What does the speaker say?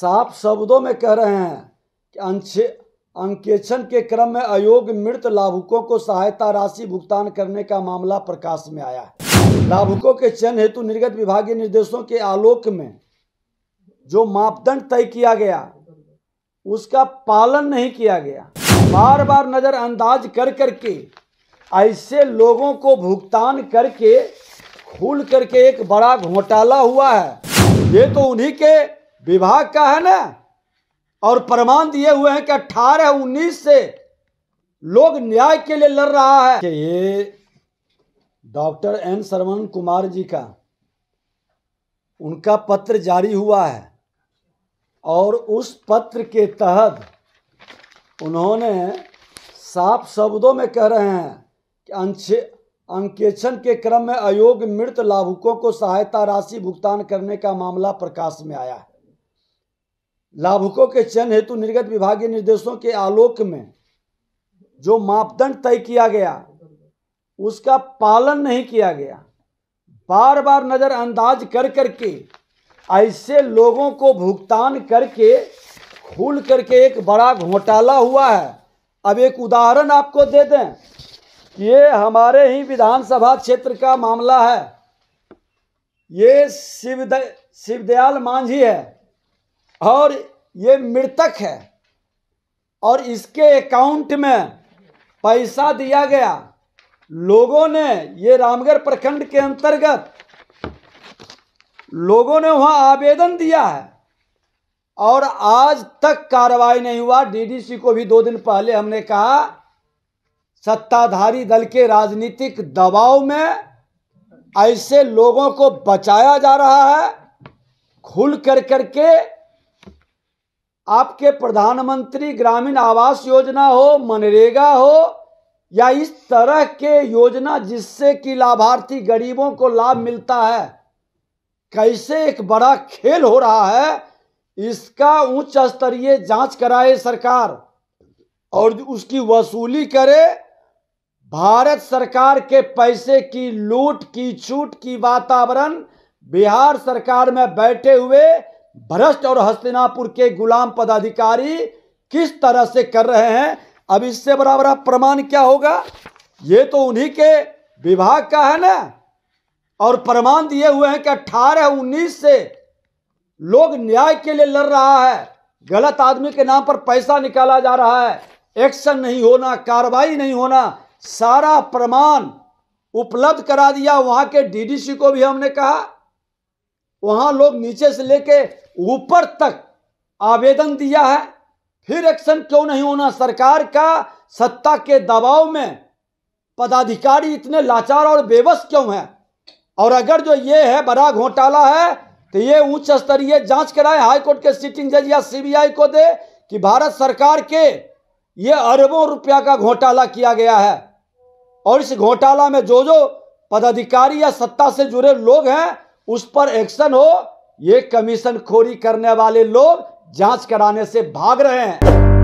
साफ शब्दों में कह रहे हैं कि अंशे अंकेक्षण के क्रम में अयोग मृत लाभुकों को सहायता राशि भुगतान करने का मामला प्रकाश में आया है लाभुकों के चयन हेतु निर्गत विभागीय निर्देशों के आलोक में जो मापदंड तय किया गया उसका पालन नहीं किया गया बार बार नज़रअंदाज कर करके ऐसे लोगों को भुगतान करके खुल करके एक बड़ा घोटाला हुआ है ये तो उन्हीं के विभाग का है ना और प्रमाण दिए हुए हैं कि अट्ठारह उन्नीस से लोग न्याय के लिए लड़ रहा है कि ये डॉक्टर एन श्रवण कुमार जी का उनका पत्र जारी हुआ है और उस पत्र के तहत उन्होंने साफ शब्दों में कह रहे हैं कि अंशे अंकेक्षण के क्रम में अयोग्य मृत लाभुकों को सहायता राशि भुगतान करने का मामला प्रकाश में आया है लाभुकों के चयन हेतु निर्गत विभागीय निर्देशों के आलोक में जो मापदंड तय किया गया उसका पालन नहीं किया गया बार बार नज़रअंदाज कर करके ऐसे लोगों को भुगतान करके खुल करके एक बड़ा घोटाला हुआ है अब एक उदाहरण आपको दे दें ये हमारे ही विधानसभा क्षेत्र का मामला है ये शिवद शिवदयाल मांझी है और ये मृतक है और इसके अकाउंट में पैसा दिया गया लोगों ने ये रामगढ़ प्रखंड के अंतर्गत लोगों ने वहां आवेदन दिया है और आज तक कार्रवाई नहीं हुआ डीडीसी को भी दो दिन पहले हमने कहा सत्ताधारी दल के राजनीतिक दबाव में ऐसे लोगों को बचाया जा रहा है खुल कर करके आपके प्रधानमंत्री ग्रामीण आवास योजना हो मनरेगा हो या इस तरह के योजना जिससे कि लाभार्थी गरीबों को लाभ मिलता है कैसे एक बड़ा खेल हो रहा है इसका उच्च स्तरीय जांच कराए सरकार और उसकी वसूली करे भारत सरकार के पैसे की लूट की छूट की वातावरण बिहार सरकार में बैठे हुए भ्रष्ट और हस्तिनापुर के गुलाम पदाधिकारी किस तरह से कर रहे हैं अब इससे बड़ा बड़ा प्रमाण क्या होगा ये तो उन्हीं के विभाग का है ना और प्रमाण दिए हुए हैं कि अठारह उन्नीस से लोग न्याय के लिए लड़ रहा है गलत आदमी के नाम पर पैसा निकाला जा रहा है एक्शन नहीं होना कार्रवाई नहीं होना सारा प्रमाण उपलब्ध करा दिया वहां के डीडीसी को भी हमने कहा वहां लोग नीचे से लेके ऊपर तक आवेदन दिया है फिर एक्शन क्यों नहीं होना सरकार का सत्ता के दबाव में पदाधिकारी इतने लाचार और बेबस क्यों हैं और अगर जो ये है बड़ा घोटाला है तो ये उच्च स्तरीय जांच कराए हाईकोर्ट के सिटिंग जज या सीबीआई को दे कि भारत सरकार के ये अरबों रुपया का घोटाला किया गया है और इस घोटाला में जो जो पदाधिकारी या सत्ता से जुड़े लोग हैं उस पर एक्शन हो ये कमीशन खोरी करने वाले लोग जांच कराने से भाग रहे हैं